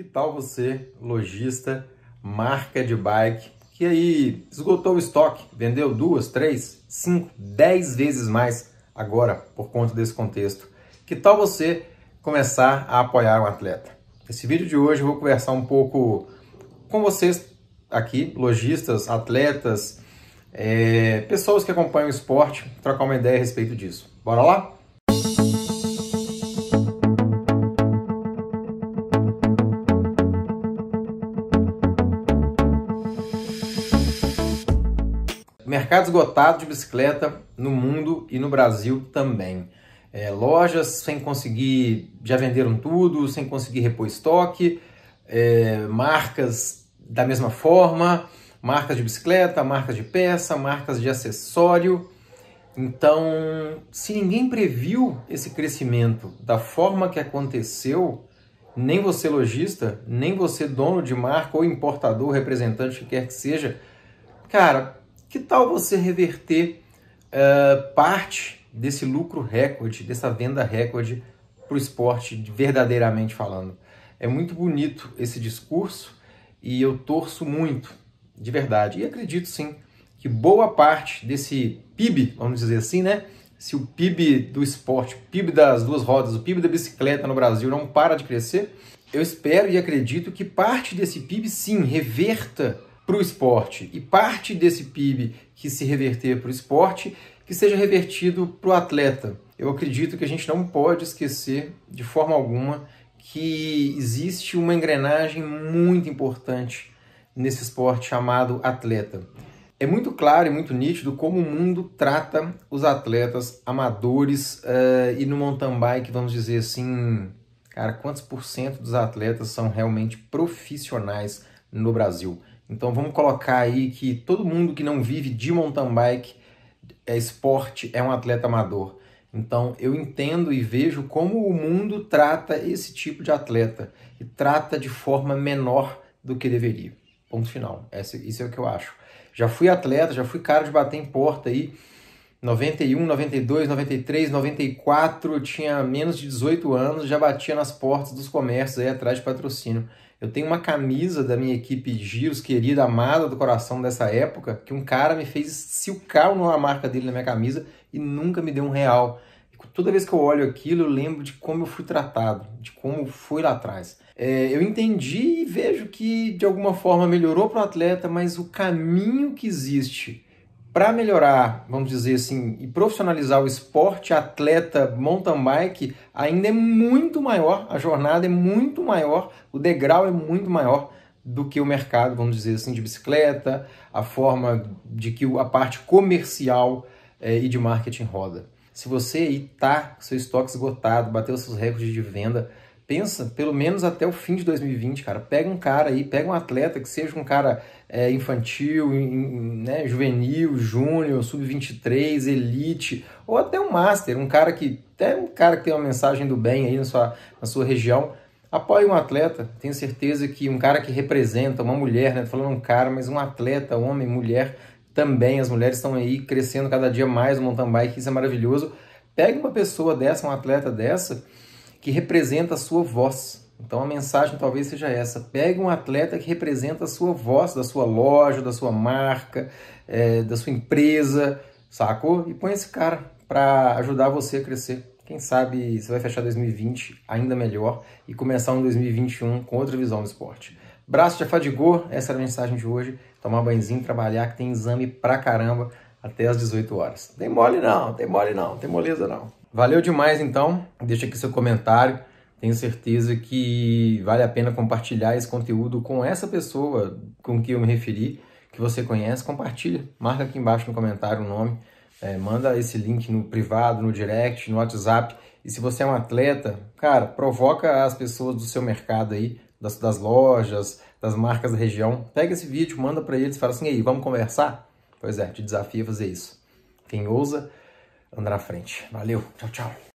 Que tal você, lojista, marca de bike, que aí esgotou o estoque, vendeu duas, três, cinco, dez vezes mais agora por conta desse contexto? Que tal você começar a apoiar um atleta? Nesse vídeo de hoje eu vou conversar um pouco com vocês aqui, lojistas, atletas, é, pessoas que acompanham o esporte, trocar uma ideia a respeito disso. Bora lá? mercado esgotado de bicicleta no mundo e no Brasil também. É, lojas sem conseguir, já venderam tudo, sem conseguir repor estoque, é, marcas da mesma forma, marcas de bicicleta, marcas de peça, marcas de acessório. Então, se ninguém previu esse crescimento da forma que aconteceu, nem você lojista, nem você dono de marca ou importador, representante que quer que seja, cara, que tal você reverter uh, parte desse lucro recorde, dessa venda recorde para o esporte, verdadeiramente falando? É muito bonito esse discurso e eu torço muito, de verdade. E acredito sim que boa parte desse PIB, vamos dizer assim, né? Se o PIB do esporte, o PIB das duas rodas, o PIB da bicicleta no Brasil não para de crescer, eu espero e acredito que parte desse PIB sim reverta para o esporte e parte desse PIB que se reverter para o esporte, que seja revertido para o atleta. Eu acredito que a gente não pode esquecer de forma alguma que existe uma engrenagem muito importante nesse esporte chamado atleta. É muito claro e muito nítido como o mundo trata os atletas amadores uh, e no mountain bike, vamos dizer assim, cara, quantos por cento dos atletas são realmente profissionais no Brasil? Então vamos colocar aí que todo mundo que não vive de mountain bike é esporte, é um atleta amador. Então eu entendo e vejo como o mundo trata esse tipo de atleta e trata de forma menor do que deveria. Ponto final. Esse, isso é o que eu acho. Já fui atleta, já fui cara de bater em porta aí. E 91, 92, 93, 94, eu tinha menos de 18 anos, já batia nas portas dos comércios aí atrás de patrocínio. Eu tenho uma camisa da minha equipe Giros, querida, amada do coração dessa época, que um cara me fez silcar a marca dele na minha camisa e nunca me deu um real. E toda vez que eu olho aquilo, eu lembro de como eu fui tratado, de como foi lá atrás. É, eu entendi e vejo que de alguma forma melhorou para o atleta, mas o caminho que existe para melhorar, vamos dizer assim, e profissionalizar o esporte atleta mountain bike, ainda é muito maior, a jornada é muito maior, o degrau é muito maior do que o mercado, vamos dizer assim, de bicicleta, a forma de que a parte comercial é, e de marketing roda. Se você aí tá com seu estoque esgotado, bateu seus recordes de venda, pensa pelo menos até o fim de 2020, cara. Pega um cara aí, pega um atleta que seja um cara é, infantil, in, né, juvenil, júnior, sub-23, elite, ou até um master, um cara que até um cara que tem uma mensagem do bem aí na sua, na sua região. Apoie um atleta, tenho certeza que um cara que representa, uma mulher, né? Tô falando um cara, mas um atleta, homem, mulher, também. As mulheres estão aí crescendo cada dia mais no mountain bike, isso é maravilhoso. Pega uma pessoa dessa, um atleta dessa, que representa a sua voz. Então a mensagem talvez seja essa: pegue um atleta que representa a sua voz, da sua loja, da sua marca, é, da sua empresa, sacou? E põe esse cara para ajudar você a crescer. Quem sabe você vai fechar 2020 ainda melhor e começar um 2021 com outra visão do esporte. Braço já fadigou, essa era a mensagem de hoje. Tomar banhozinho, trabalhar, que tem exame pra caramba até às 18 horas. Tem mole não, tem mole não, tem moleza não. Valeu demais então. Deixa aqui seu comentário. Tenho certeza que vale a pena compartilhar esse conteúdo com essa pessoa com que eu me referi, que você conhece. Compartilha, marca aqui embaixo no comentário o nome, é, manda esse link no privado, no direct, no WhatsApp. E se você é um atleta, cara, provoca as pessoas do seu mercado aí, das, das lojas, das marcas da região. Pega esse vídeo, manda para eles, fala assim, aí, vamos conversar? Pois é, te desafio a fazer isso. Quem ousa andar à frente. Valeu, tchau, tchau.